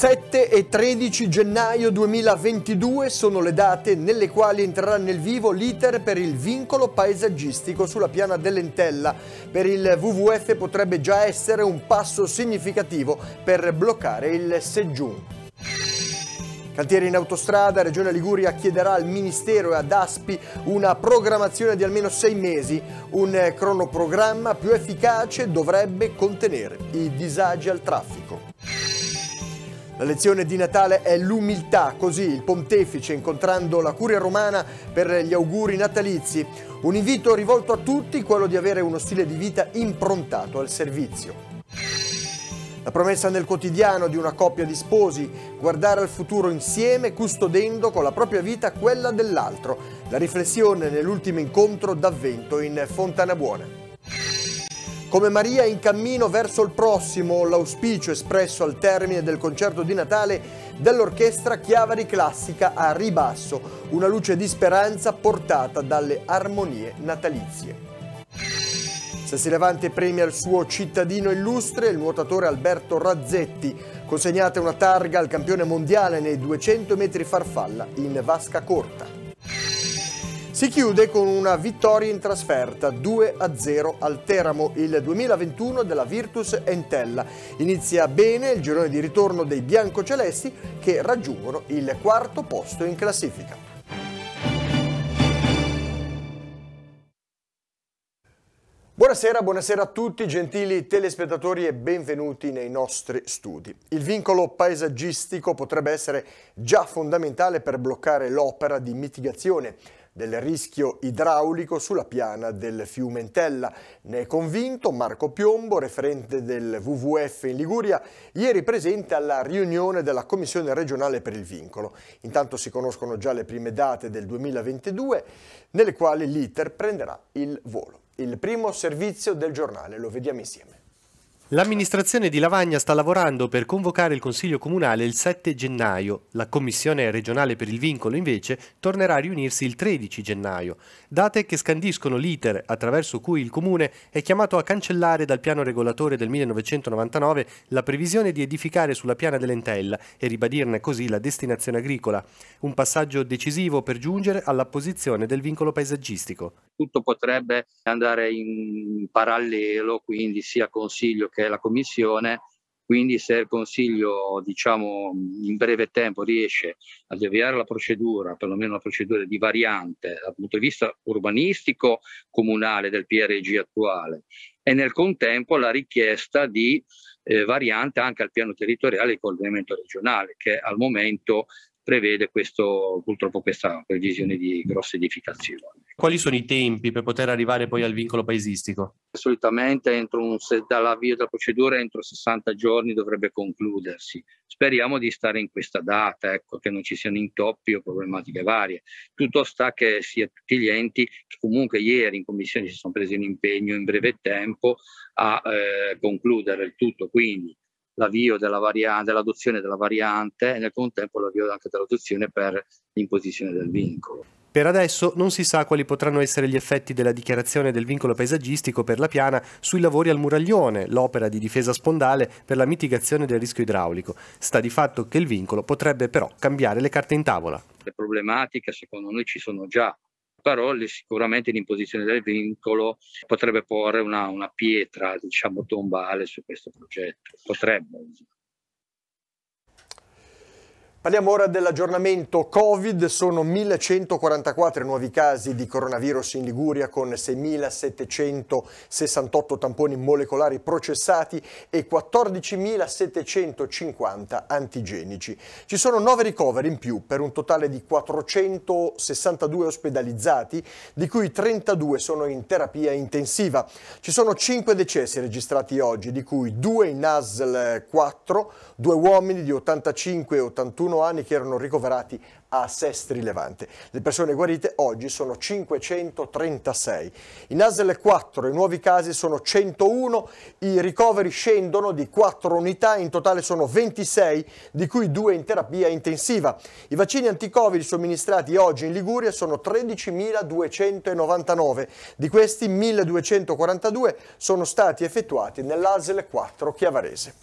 7 e 13 gennaio 2022 sono le date nelle quali entrerà nel vivo l'iter per il vincolo paesaggistico sulla piana dell'Entella. Per il WWF potrebbe già essere un passo significativo per bloccare il Sejun. Cantieri in autostrada, Regione Liguria chiederà al Ministero e ad ASPI una programmazione di almeno sei mesi. Un cronoprogramma più efficace dovrebbe contenere i disagi al traffico. La lezione di Natale è l'umiltà, così il pontefice incontrando la curia romana per gli auguri natalizi. Un invito rivolto a tutti, quello di avere uno stile di vita improntato al servizio. La promessa nel quotidiano di una coppia di sposi, guardare al futuro insieme custodendo con la propria vita quella dell'altro. La riflessione nell'ultimo incontro d'avvento in Fontana Buona. Come Maria in cammino verso il prossimo, l'auspicio espresso al termine del concerto di Natale dell'orchestra Chiavari Classica a ribasso, una luce di speranza portata dalle armonie natalizie. Sassi Levante premia il suo cittadino illustre, il nuotatore Alberto Razzetti. Consegnate una targa al campione mondiale nei 200 metri farfalla in vasca corta. Si chiude con una vittoria in trasferta 2-0 al Teramo, il 2021 della Virtus Entella. Inizia bene il girone di ritorno dei biancocelesti che raggiungono il quarto posto in classifica. Buonasera, buonasera, a tutti, gentili telespettatori e benvenuti nei nostri studi. Il vincolo paesaggistico potrebbe essere già fondamentale per bloccare l'opera di mitigazione del rischio idraulico sulla piana del Fiumentella. Ne è convinto Marco Piombo, referente del WWF in Liguria, ieri presente alla riunione della Commissione regionale per il vincolo. Intanto si conoscono già le prime date del 2022, nelle quali l'ITER prenderà il volo. Il primo servizio del giornale, lo vediamo insieme. L'amministrazione di Lavagna sta lavorando per convocare il Consiglio Comunale il 7 gennaio. La Commissione regionale per il vincolo invece tornerà a riunirsi il 13 gennaio, date che scandiscono l'iter attraverso cui il Comune è chiamato a cancellare dal piano regolatore del 1999 la previsione di edificare sulla piana dell'Entella e ribadirne così la destinazione agricola, un passaggio decisivo per giungere all'apposizione del vincolo paesaggistico tutto potrebbe andare in parallelo, quindi sia Consiglio che la Commissione. Quindi se il Consiglio, diciamo, in breve tempo riesce ad avviare la procedura, perlomeno la procedura di variante dal punto di vista urbanistico comunale del PRG attuale, e nel contempo la richiesta di eh, variante anche al piano territoriale di coordinamento regionale, che al momento prevede questo, purtroppo questa previsione di grosse edificazioni. Quali sono i tempi per poter arrivare poi al vincolo paesistico? Solitamente entro un, dall'avvio della procedura entro 60 giorni dovrebbe concludersi. Speriamo di stare in questa data, ecco, che non ci siano intoppi o problematiche varie. Tutto sta che sia tutti gli enti che comunque ieri in commissione si sono presi un impegno in breve tempo a eh, concludere il tutto. Quindi l'avvio della variante, dell'adozione della variante e nel contempo l'avvio anche dell'adozione per l'imposizione del vincolo. Per adesso non si sa quali potranno essere gli effetti della dichiarazione del vincolo paesaggistico per la piana sui lavori al muraglione, l'opera di difesa spondale per la mitigazione del rischio idraulico. Sta di fatto che il vincolo potrebbe però cambiare le carte in tavola. Le problematiche secondo noi ci sono già, però sicuramente l'imposizione del vincolo potrebbe porre una, una pietra diciamo, tombale su questo progetto. Potrebbe. Parliamo ora dell'aggiornamento Covid, sono 1144 nuovi casi di coronavirus in Liguria con 6768 tamponi molecolari processati e 14750 antigenici. Ci sono 9 ricoveri in più per un totale di 462 ospedalizzati, di cui 32 sono in terapia intensiva. Ci sono 5 decessi registrati oggi, di cui 2 in ASL 4, 2 uomini di 85 e 81 41 anni che erano ricoverati a Sestri Levante. Le persone guarite oggi sono 536. In ASL 4 i nuovi casi sono 101, i ricoveri scendono di 4 unità, in totale sono 26, di cui 2 in terapia intensiva. I vaccini anticovid somministrati oggi in Liguria sono 13.299, di questi 1.242 sono stati effettuati nell'ASL 4 Chiavarese.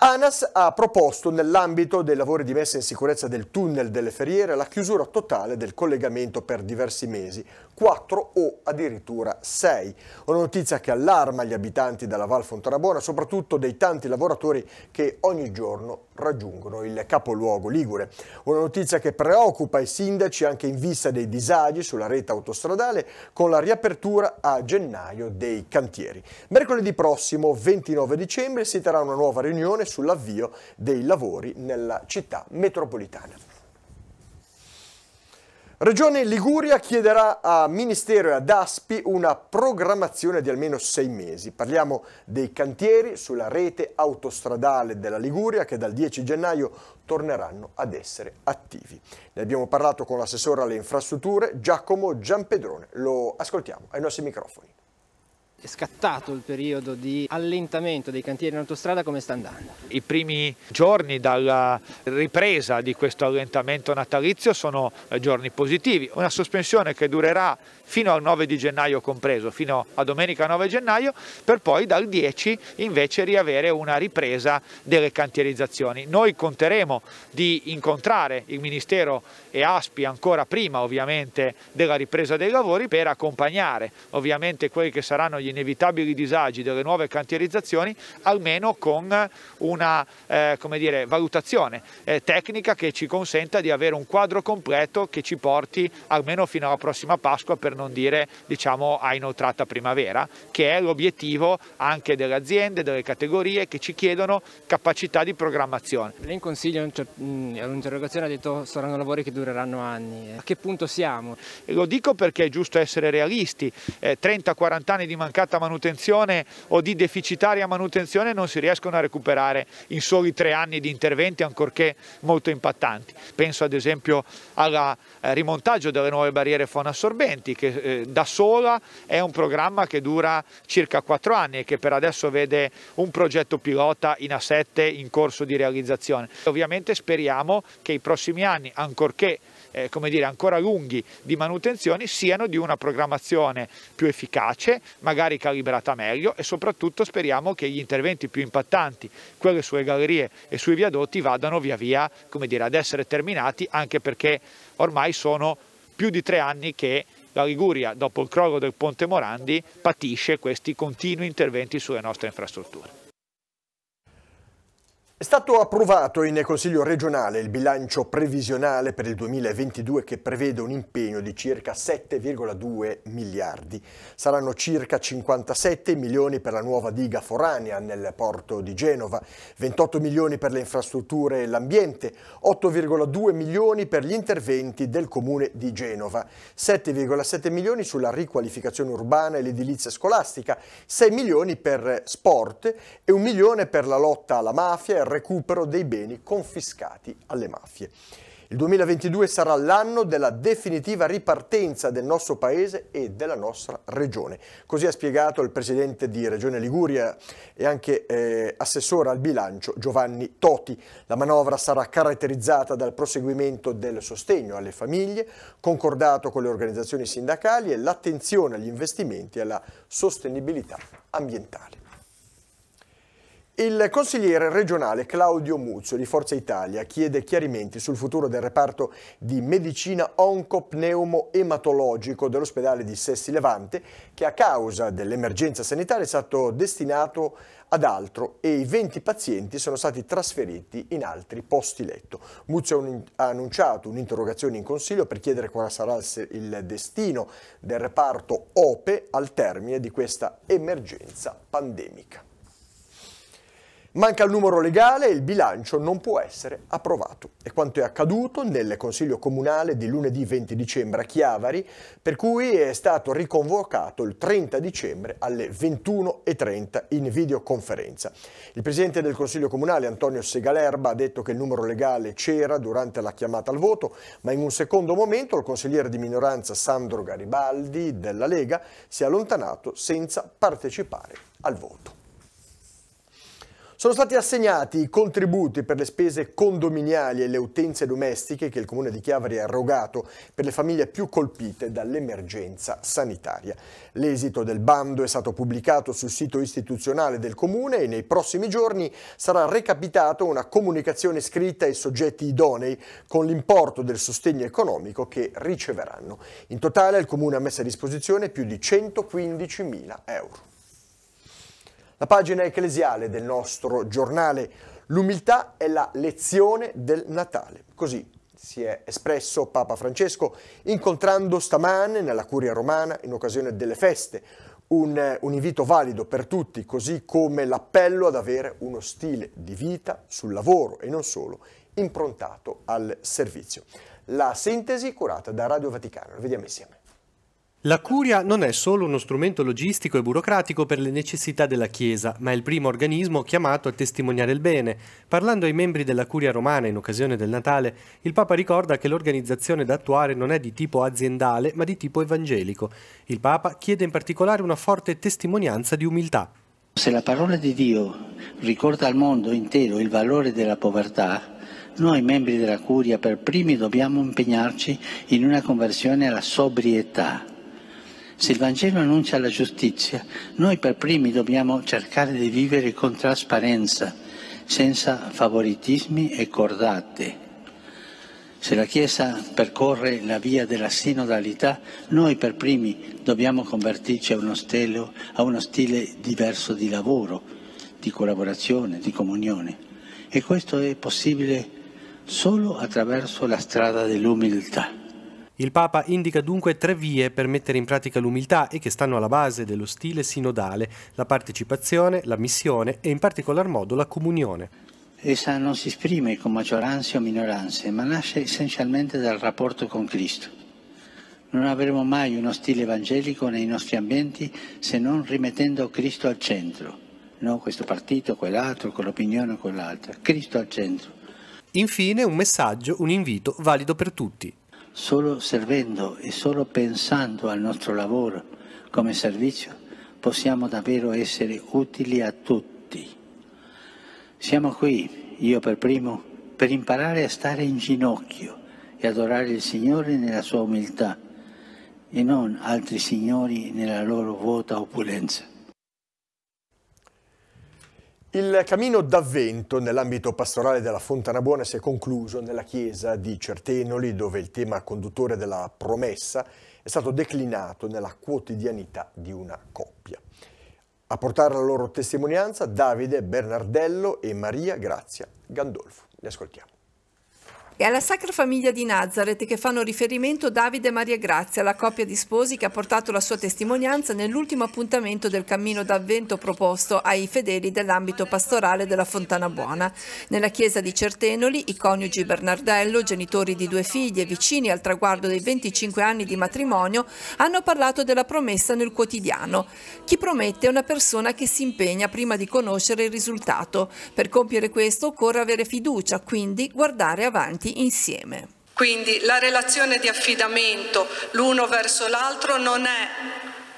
ANAS ha proposto nell'ambito dei lavori di messa in sicurezza del tunnel delle ferriere la chiusura totale del collegamento per diversi mesi, 4 o addirittura 6. Una notizia che allarma gli abitanti della Val Fontarabona, soprattutto dei tanti lavoratori che ogni giorno raggiungono il capoluogo Ligure. Una notizia che preoccupa i sindaci anche in vista dei disagi sulla rete autostradale con la riapertura a gennaio dei cantieri. Mercoledì prossimo, 29 dicembre, si terrà una nuova riunione sull'avvio dei lavori nella città metropolitana. Regione Liguria chiederà a Ministero e ad ASPI una programmazione di almeno sei mesi. Parliamo dei cantieri sulla rete autostradale della Liguria che dal 10 gennaio torneranno ad essere attivi. Ne abbiamo parlato con l'assessore alle infrastrutture Giacomo Giampedrone, lo ascoltiamo ai nostri microfoni è scattato il periodo di allentamento dei cantieri in autostrada, come sta andando? I primi giorni dalla ripresa di questo allentamento natalizio sono eh, giorni positivi, una sospensione che durerà fino al 9 di gennaio compreso, fino a domenica 9 gennaio, per poi dal 10 invece riavere una ripresa delle cantierizzazioni. Noi conteremo di incontrare il Ministero e Aspi ancora prima ovviamente della ripresa dei lavori per accompagnare ovviamente quelli che saranno gli gli inevitabili disagi delle nuove cantierizzazioni almeno con una eh, dire, valutazione eh, tecnica che ci consenta di avere un quadro completo che ci porti almeno fino alla prossima Pasqua per non dire diciamo, a inoltrata primavera che è l'obiettivo anche delle aziende, delle categorie che ci chiedono capacità di programmazione. Lei in consiglio mm, all'interrogazione ha detto che saranno lavori che dureranno anni, a che punto siamo? Lo dico perché è giusto essere realisti, 30-40 eh, anni di mancanza mancata manutenzione o di deficitaria manutenzione non si riescono a recuperare in soli tre anni di interventi ancorché molto impattanti. Penso ad esempio al eh, rimontaggio delle nuove barriere fonassorbenti che eh, da sola è un programma che dura circa quattro anni e che per adesso vede un progetto pilota in A7 in corso di realizzazione. Ovviamente speriamo che i prossimi anni, ancorché eh, come dire, ancora lunghi di manutenzioni siano di una programmazione più efficace, magari calibrata meglio e soprattutto speriamo che gli interventi più impattanti, quelli sulle gallerie e sui viadotti, vadano via via come dire, ad essere terminati anche perché ormai sono più di tre anni che la Liguria, dopo il crollo del Ponte Morandi, patisce questi continui interventi sulle nostre infrastrutture. È stato approvato in Consiglio regionale il bilancio previsionale per il 2022 che prevede un impegno di circa 7,2 miliardi. Saranno circa 57 milioni per la nuova diga foranea nel porto di Genova, 28 milioni per le infrastrutture e l'ambiente, 8,2 milioni per gli interventi del comune di Genova, 7,7 milioni sulla riqualificazione urbana e l'edilizia scolastica, 6 milioni per sport e 1 milione per la lotta alla mafia e recupero dei beni confiscati alle mafie. Il 2022 sarà l'anno della definitiva ripartenza del nostro paese e della nostra regione. Così ha spiegato il presidente di Regione Liguria e anche eh, assessore al bilancio Giovanni Toti. La manovra sarà caratterizzata dal proseguimento del sostegno alle famiglie, concordato con le organizzazioni sindacali e l'attenzione agli investimenti e alla sostenibilità ambientale. Il consigliere regionale Claudio Muzio di Forza Italia chiede chiarimenti sul futuro del reparto di medicina oncopneumo-ematologico dell'ospedale di Sessi Levante che a causa dell'emergenza sanitaria è stato destinato ad altro e i 20 pazienti sono stati trasferiti in altri posti letto. Muzio ha annunciato un'interrogazione in consiglio per chiedere quale sarà il destino del reparto OPE al termine di questa emergenza pandemica. Manca il numero legale e il bilancio non può essere approvato. È quanto è accaduto nel Consiglio Comunale di lunedì 20 dicembre a Chiavari, per cui è stato riconvocato il 30 dicembre alle 21.30 in videoconferenza. Il Presidente del Consiglio Comunale, Antonio Segalerba, ha detto che il numero legale c'era durante la chiamata al voto, ma in un secondo momento il consigliere di minoranza Sandro Garibaldi della Lega si è allontanato senza partecipare al voto. Sono stati assegnati i contributi per le spese condominiali e le utenze domestiche che il Comune di Chiavari ha erogato per le famiglie più colpite dall'emergenza sanitaria. L'esito del bando è stato pubblicato sul sito istituzionale del Comune e nei prossimi giorni sarà recapitata una comunicazione scritta ai soggetti idonei con l'importo del sostegno economico che riceveranno. In totale il Comune ha messo a disposizione più di 115.000 euro. La pagina ecclesiale del nostro giornale L'umiltà è la lezione del Natale. Così si è espresso Papa Francesco incontrando stamane nella Curia Romana in occasione delle feste. Un, eh, un invito valido per tutti, così come l'appello ad avere uno stile di vita sul lavoro e non solo, improntato al servizio. La sintesi curata da Radio Vaticano. La vediamo insieme. La curia non è solo uno strumento logistico e burocratico per le necessità della Chiesa, ma è il primo organismo chiamato a testimoniare il bene. Parlando ai membri della curia romana in occasione del Natale, il Papa ricorda che l'organizzazione da attuare non è di tipo aziendale, ma di tipo evangelico. Il Papa chiede in particolare una forte testimonianza di umiltà. Se la parola di Dio ricorda al mondo intero il valore della povertà, noi membri della curia per primi dobbiamo impegnarci in una conversione alla sobrietà se il Vangelo annuncia la giustizia, noi per primi dobbiamo cercare di vivere con trasparenza, senza favoritismi e cordate. Se la Chiesa percorre la via della sinodalità, noi per primi dobbiamo convertirci a uno, stile, a uno stile diverso di lavoro, di collaborazione, di comunione. E questo è possibile solo attraverso la strada dell'umiltà. Il Papa indica dunque tre vie per mettere in pratica l'umiltà e che stanno alla base dello stile sinodale, la partecipazione, la missione e in particolar modo la comunione. Essa non si esprime con maggioranze o minoranze, ma nasce essenzialmente dal rapporto con Cristo. Non avremo mai uno stile evangelico nei nostri ambienti se non rimettendo Cristo al centro, non questo partito, quell'altro, quell'opinione o quell'altra, Cristo al centro. Infine un messaggio, un invito valido per tutti. Solo servendo e solo pensando al nostro lavoro come servizio possiamo davvero essere utili a tutti. Siamo qui, io per primo, per imparare a stare in ginocchio e adorare il Signore nella sua umiltà e non altri signori nella loro vuota opulenza. Il cammino d'avvento nell'ambito pastorale della Fontanabuona si è concluso nella chiesa di Certenoli, dove il tema conduttore della promessa è stato declinato nella quotidianità di una coppia. A portare la loro testimonianza Davide Bernardello e Maria Grazia Gandolfo. Li ascoltiamo. È alla Sacra Famiglia di Nazareth che fanno riferimento Davide e Maria Grazia, la coppia di sposi che ha portato la sua testimonianza nell'ultimo appuntamento del cammino d'avvento proposto ai fedeli dell'ambito pastorale della Fontana Buona. Nella chiesa di Certenoli, i coniugi Bernardello, genitori di due figlie, vicini al traguardo dei 25 anni di matrimonio, hanno parlato della promessa nel quotidiano. Chi promette è una persona che si impegna prima di conoscere il risultato. Per compiere questo occorre avere fiducia, quindi guardare avanti costruiti insieme. Quindi la relazione di affidamento l'uno verso l'altro non è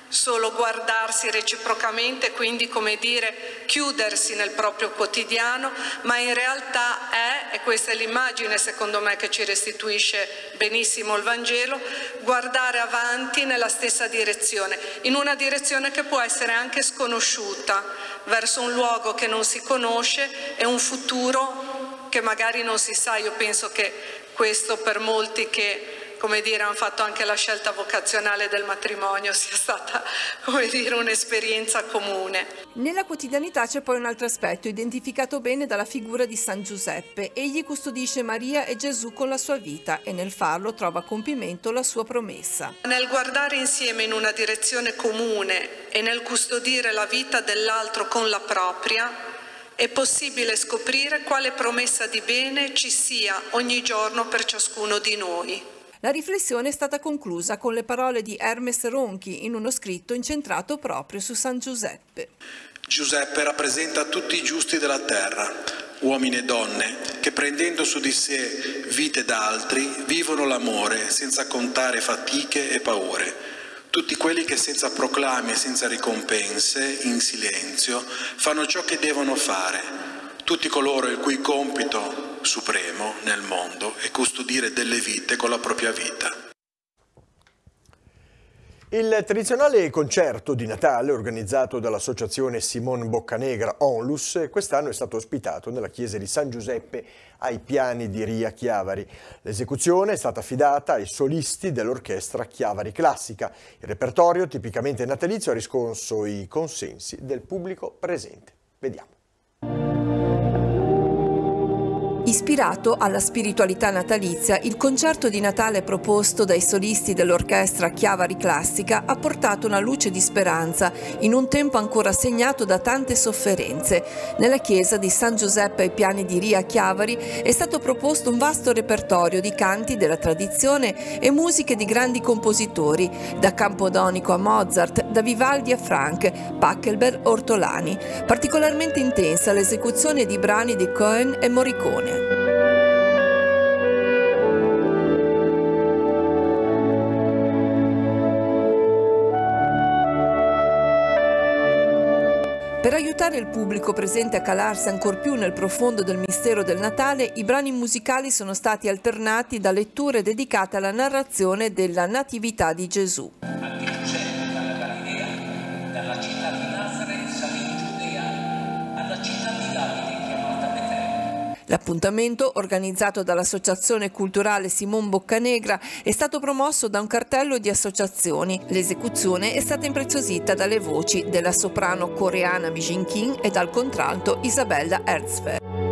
solo guardarsi reciprocamente, quindi come dire chiudersi nel proprio quotidiano, ma in realtà è, e questa è l'immagine secondo me che ci restituisce benissimo il Vangelo, guardare avanti nella stessa direzione, in una direzione che può essere anche sconosciuta, verso un luogo che non si conosce e un futuro che magari non si sa, io penso che questo per molti che come dire, hanno fatto anche la scelta vocazionale del matrimonio, sia stata come dire, un'esperienza comune. Nella quotidianità c'è poi un altro aspetto, identificato bene dalla figura di San Giuseppe. Egli custodisce Maria e Gesù con la sua vita e nel farlo trova a compimento la sua promessa. Nel guardare insieme in una direzione comune e nel custodire la vita dell'altro con la propria, è possibile scoprire quale promessa di bene ci sia ogni giorno per ciascuno di noi. La riflessione è stata conclusa con le parole di Hermes Ronchi in uno scritto incentrato proprio su San Giuseppe. Giuseppe rappresenta tutti i giusti della terra, uomini e donne, che prendendo su di sé vite da altri, vivono l'amore senza contare fatiche e paure tutti quelli che senza proclami e senza ricompense, in silenzio, fanno ciò che devono fare, tutti coloro il cui compito supremo nel mondo è custodire delle vite con la propria vita. Il tradizionale concerto di Natale organizzato dall'associazione Simon Boccanegra Onlus quest'anno è stato ospitato nella chiesa di San Giuseppe ai piani di Ria Chiavari. L'esecuzione è stata affidata ai solisti dell'orchestra Chiavari Classica. Il repertorio tipicamente natalizio ha riscosso i consensi del pubblico presente. Vediamo. ispirato alla spiritualità natalizia, il concerto di Natale proposto dai solisti dell'orchestra Chiavari Classica ha portato una luce di speranza in un tempo ancora segnato da tante sofferenze. Nella chiesa di San Giuseppe ai piani di Ria Chiavari è stato proposto un vasto repertorio di canti della tradizione e musiche di grandi compositori, da Campodonico a Mozart, da Vivaldi a Frank, Pachelbel, Ortolani. Particolarmente intensa l'esecuzione di brani di Cohen e Morricone. Per aiutare il pubblico presente a calarsi ancor più nel profondo del mistero del Natale, i brani musicali sono stati alternati da letture dedicate alla narrazione della Natività di Gesù. L'appuntamento, organizzato dall'Associazione Culturale Simon Boccanegra, è stato promosso da un cartello di associazioni. L'esecuzione è stata impreziosita dalle voci della soprano coreana Mi Jin Kim e dal contralto Isabella Herzfeld.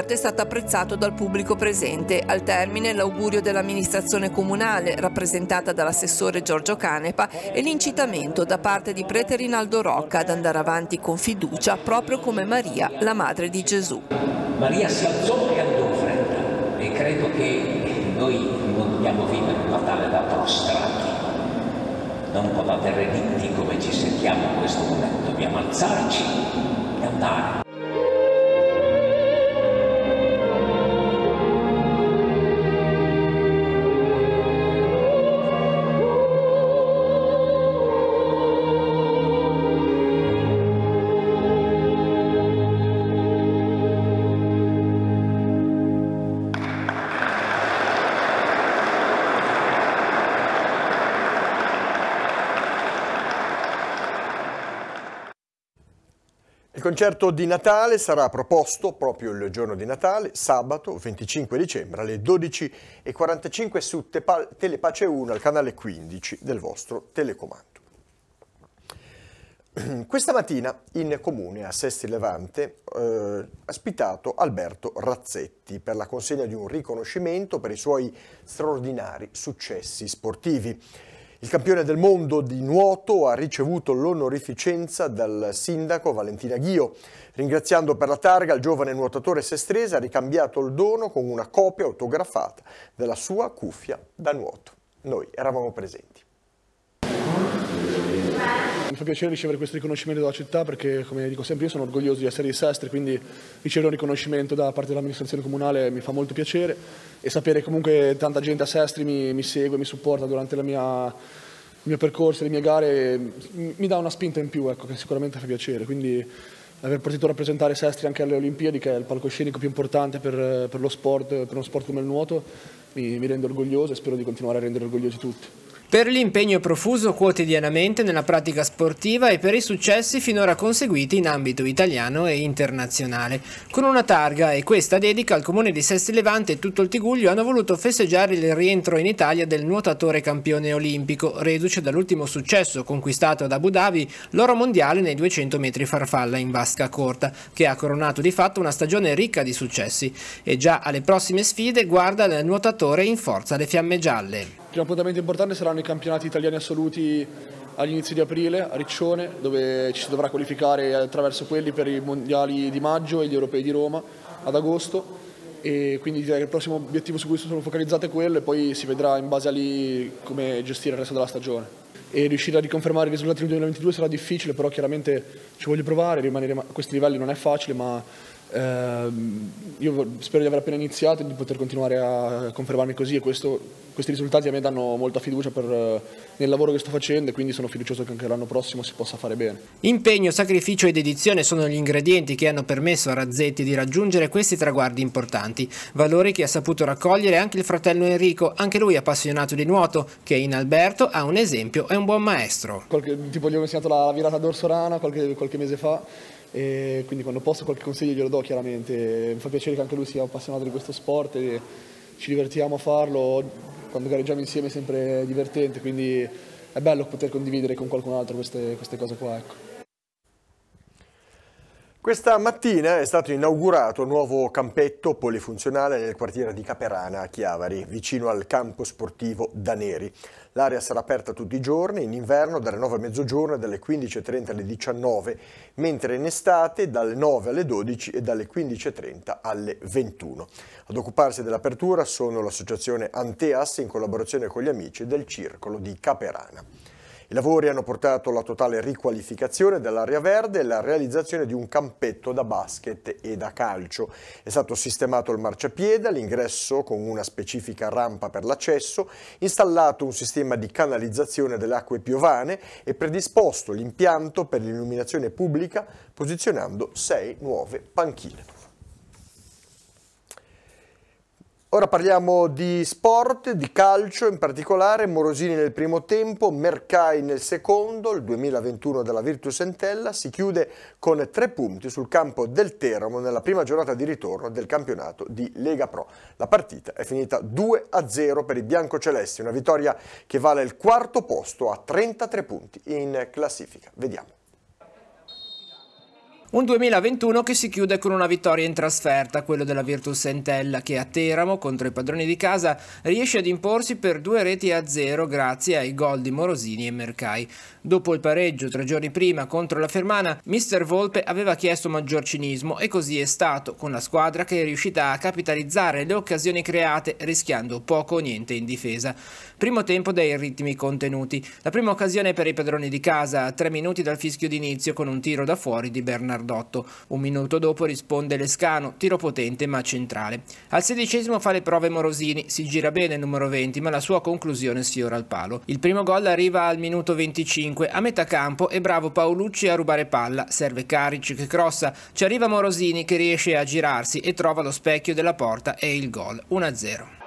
d'arte è stato apprezzato dal pubblico presente. Al termine l'augurio dell'amministrazione comunale, rappresentata dall'assessore Giorgio Canepa, e l'incitamento da parte di prete Rinaldo Rocca ad andare avanti con fiducia, proprio come Maria, la madre di Gesù. Maria si alzò e andò in fretta e credo che noi non dobbiamo vivere un Natale da prostrati, non con la come ci sentiamo in questo momento, dobbiamo alzarci e andare. concerto di Natale sarà proposto proprio il giorno di Natale, sabato 25 dicembre alle 12.45 su Telepace 1 al canale 15 del vostro telecomando. Questa mattina in comune a Sesti Levante eh, ospitato Alberto Razzetti per la consegna di un riconoscimento per i suoi straordinari successi sportivi. Il campione del mondo di nuoto ha ricevuto l'onorificenza dal sindaco Valentina Ghio. Ringraziando per la targa il giovane nuotatore sestrese ha ricambiato il dono con una copia autografata della sua cuffia da nuoto. Noi eravamo presenti mi fa piacere ricevere questo riconoscimento dalla città perché, come dico sempre, io sono orgoglioso di essere di Sestri, quindi ricevere un riconoscimento da parte dell'amministrazione comunale mi fa molto piacere e sapere comunque tanta gente a Sestri mi, mi segue, mi supporta durante mia, il mio percorso, le mie gare, mi dà una spinta in più, ecco, che sicuramente fa piacere. Quindi aver potuto rappresentare Sestri anche alle Olimpiadi, che è il palcoscenico più importante per, per lo sport, per uno sport come il nuoto, mi, mi rende orgoglioso e spero di continuare a rendere orgogliosi tutti per l'impegno profuso quotidianamente nella pratica sportiva e per i successi finora conseguiti in ambito italiano e internazionale. Con una targa e questa dedica al comune di Sesti Levante e tutto il Tiguglio hanno voluto festeggiare il rientro in Italia del nuotatore campione olimpico, reduce dall'ultimo successo conquistato ad Abu Dhabi, l'oro mondiale nei 200 metri farfalla in vasca corta, che ha coronato di fatto una stagione ricca di successi e già alle prossime sfide guarda il nuotatore in forza alle fiamme gialle primo appuntamento importante saranno i campionati italiani assoluti all'inizio di aprile a Riccione, dove ci si dovrà qualificare attraverso quelli per i mondiali di maggio e gli europei di Roma ad agosto. E quindi direi che il prossimo obiettivo su cui sono focalizzato è quello e poi si vedrà in base a lì come gestire il resto della stagione. E riuscire a riconfermare i risultati del 2022 sarà difficile, però chiaramente ci voglio provare, rimanere a questi livelli non è facile, ma ehm, io spero di aver appena iniziato e di poter continuare a confermarmi così e questo, questi risultati a me danno molta fiducia per, eh, nel lavoro che sto facendo e quindi sono fiducioso che anche l'anno prossimo si possa fare bene. Impegno, sacrificio ed edizione sono gli ingredienti che hanno permesso a Razzetti di raggiungere questi traguardi importanti, valori che ha saputo raccogliere anche il fratello Enrico, anche lui appassionato di nuoto, che in Alberto ha un esempio e un buon maestro. Qualche, tipo gli ho insegnato la virata dorsorana qualche, qualche mese fa e quindi quando posso qualche consiglio glielo do chiaramente. Mi fa piacere che anche lui sia appassionato di questo sport e ci divertiamo a farlo. Quando gareggiamo insieme è sempre divertente, quindi è bello poter condividere con qualcun altro queste, queste cose qua. Ecco. Questa mattina è stato inaugurato un nuovo campetto polifunzionale nel quartiere di Caperana a Chiavari, vicino al campo sportivo Daneri. L'area sarà aperta tutti i giorni, in inverno dalle 9 a mezzogiorno e dalle 15.30 alle 19, mentre in estate dalle 9 alle 12 e dalle 15.30 alle 21. Ad occuparsi dell'apertura sono l'associazione Anteas in collaborazione con gli amici del circolo di Caperana. I lavori hanno portato alla totale riqualificazione dell'area verde e la realizzazione di un campetto da basket e da calcio. È stato sistemato il marciapiede, l'ingresso con una specifica rampa per l'accesso, installato un sistema di canalizzazione delle acque piovane e predisposto l'impianto per l'illuminazione pubblica posizionando sei nuove panchine. Ora parliamo di sport, di calcio in particolare, Morosini nel primo tempo, Mercai nel secondo, il 2021 della Virtus Entella si chiude con tre punti sul campo del Teramo nella prima giornata di ritorno del campionato di Lega Pro. La partita è finita 2-0 per i biancocelesti, una vittoria che vale il quarto posto a 33 punti in classifica. Vediamo. Un 2021 che si chiude con una vittoria in trasferta, quello della Virtus Entella, che a Teramo, contro i padroni di casa, riesce ad imporsi per due reti a zero grazie ai gol di Morosini e Mercai. Dopo il pareggio tre giorni prima contro la Fermana, Mr. Volpe aveva chiesto maggior cinismo e così è stato, con la squadra che è riuscita a capitalizzare le occasioni create rischiando poco o niente in difesa. Primo tempo dei ritmi contenuti. La prima occasione per i padroni di casa, a tre minuti dal fischio d'inizio con un tiro da fuori di Bernardotto. Un minuto dopo risponde Lescano, tiro potente ma centrale. Al sedicesimo fa le prove Morosini, si gira bene il numero 20 ma la sua conclusione sfiora il palo. Il primo gol arriva al minuto 25 5 a metà campo è bravo Paolucci a rubare palla, serve Caric che crossa, ci arriva Morosini che riesce a girarsi e trova lo specchio della porta e il gol 1-0.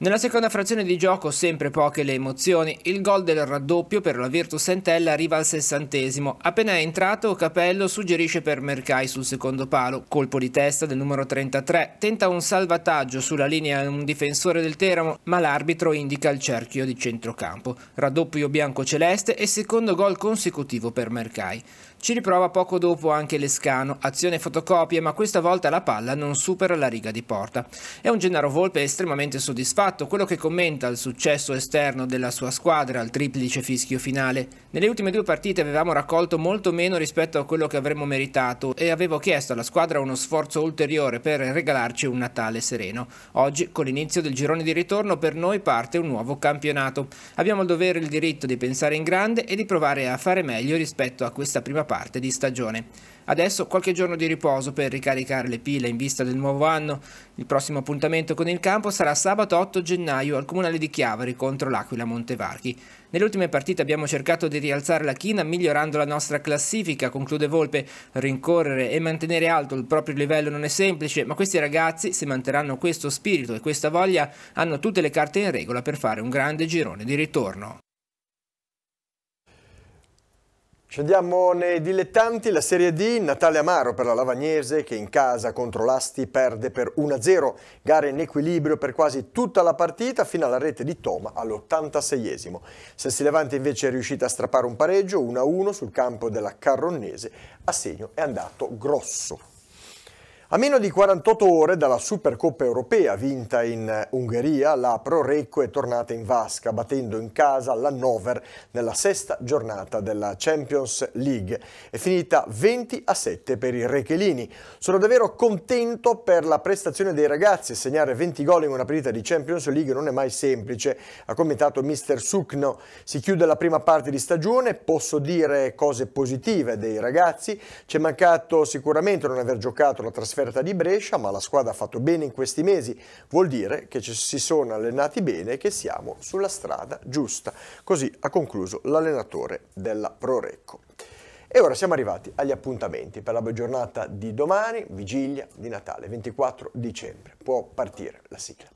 Nella seconda frazione di gioco, sempre poche le emozioni, il gol del raddoppio per la Virtus Entella arriva al sessantesimo. Appena è entrato, Capello suggerisce per Mercai sul secondo palo. Colpo di testa del numero 33, tenta un salvataggio sulla linea un difensore del Teramo, ma l'arbitro indica il cerchio di centrocampo. Raddoppio bianco-celeste e secondo gol consecutivo per Mercai. Ci riprova poco dopo anche Lescano, azione fotocopie, ma questa volta la palla non supera la riga di porta. È un Gennaro Volpe estremamente soddisfatto, quello che commenta il successo esterno della sua squadra al triplice fischio finale. Nelle ultime due partite avevamo raccolto molto meno rispetto a quello che avremmo meritato e avevo chiesto alla squadra uno sforzo ulteriore per regalarci un Natale sereno. Oggi, con l'inizio del girone di ritorno, per noi parte un nuovo campionato. Abbiamo il dovere e il diritto di pensare in grande e di provare a fare meglio rispetto a questa prima parte di stagione. Adesso qualche giorno di riposo per ricaricare le pile in vista del nuovo anno. Il prossimo appuntamento con il campo sarà sabato 8 gennaio al Comunale di Chiavari contro l'Aquila Montevarchi. Nelle ultime partite abbiamo cercato di rialzare la china migliorando la nostra classifica, conclude Volpe. Rincorrere e mantenere alto il proprio livello non è semplice, ma questi ragazzi, se manterranno questo spirito e questa voglia, hanno tutte le carte in regola per fare un grande girone di ritorno. Scendiamo nei dilettanti, la Serie D, Natale Amaro per la Lavagnese che in casa contro l'Asti perde per 1-0, gara in equilibrio per quasi tutta la partita fino alla rete di Toma all'86esimo. Sessi Levante invece è riuscita a strappare un pareggio 1-1 sul campo della Carronnese, a segno è andato grosso. A meno di 48 ore dalla Supercoppa europea vinta in eh, Ungheria, la Pro Recco è tornata in vasca, battendo in casa l'Hannover nella sesta giornata della Champions League. È finita 20 a 7 per i Rechelini. Sono davvero contento per la prestazione dei ragazzi. Segnare 20 gol in una partita di Champions League non è mai semplice, ha commentato Mr. Sukno. Si chiude la prima parte di stagione, posso dire cose positive dei ragazzi. Ci è mancato sicuramente non aver giocato la trasferta trasferta di Brescia, ma la squadra ha fatto bene in questi mesi, vuol dire che ci si sono allenati bene e che siamo sulla strada giusta. Così ha concluso l'allenatore della Prorecco. E ora siamo arrivati agli appuntamenti per la giornata di domani, vigilia di Natale, 24 dicembre. Può partire la sigla.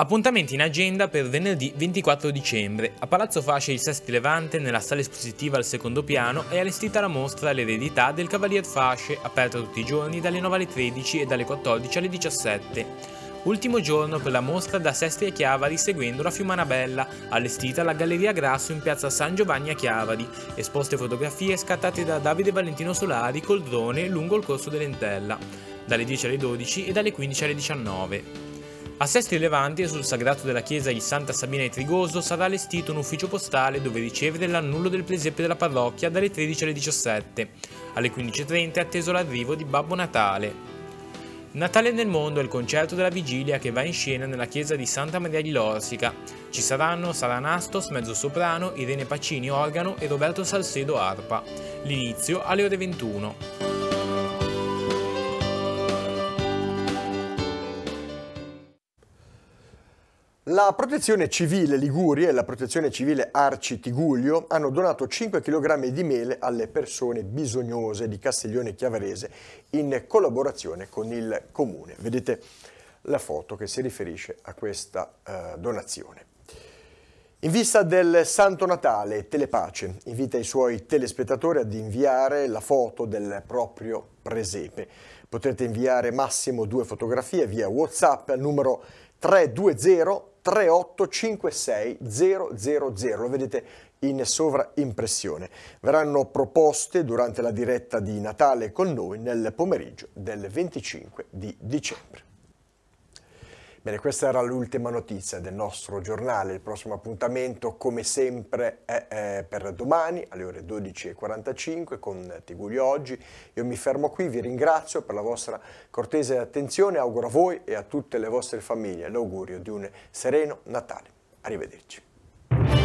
Appuntamenti in agenda per venerdì 24 dicembre. A Palazzo Fasce il Sesti Levante, nella sala espositiva al secondo piano, è allestita la mostra L'eredità del Cavalier Fasce, aperta tutti i giorni dalle 9 alle 13 e dalle 14 alle 17. Ultimo giorno per la mostra da Sesti a Chiavari seguendo la Fiumana Bella, allestita alla Galleria Grasso in piazza San Giovanni a Chiavari, esposte fotografie scattate da Davide Valentino Solari col drone lungo il corso dell'Entella, dalle 10 alle 12 e dalle 15 alle 19. A Sesti Levante, sul sagrato della chiesa di Santa Sabina di Trigoso, sarà allestito un ufficio postale dove ricevere l'annullo del presepe della parrocchia dalle 13 alle 17. Alle 15.30 è atteso l'arrivo di Babbo Natale. Natale nel mondo è il concerto della vigilia che va in scena nella chiesa di Santa Maria di Lorsica. Ci saranno Sara Nastos, mezzo soprano, Irene Pacini, organo e Roberto Salcedo, arpa. L'inizio alle ore 21. La protezione civile Liguria e la protezione civile Arci Tiguglio hanno donato 5 kg di mele alle persone bisognose di Castiglione Chiavarese in collaborazione con il comune. Vedete la foto che si riferisce a questa eh, donazione. In vista del Santo Natale, Telepace invita i suoi telespettatori ad inviare la foto del proprio presepe. Potete inviare massimo due fotografie via WhatsApp al numero 320 3856000, lo vedete in sovraimpressione. Verranno proposte durante la diretta di Natale con noi nel pomeriggio del 25 di dicembre. Bene, questa era l'ultima notizia del nostro giornale. Il prossimo appuntamento, come sempre, è, per domani alle ore 12.45 con Tigurio Oggi. Io mi fermo qui, vi ringrazio per la vostra cortese attenzione, auguro a voi e a tutte le vostre famiglie l'augurio di un sereno Natale. Arrivederci.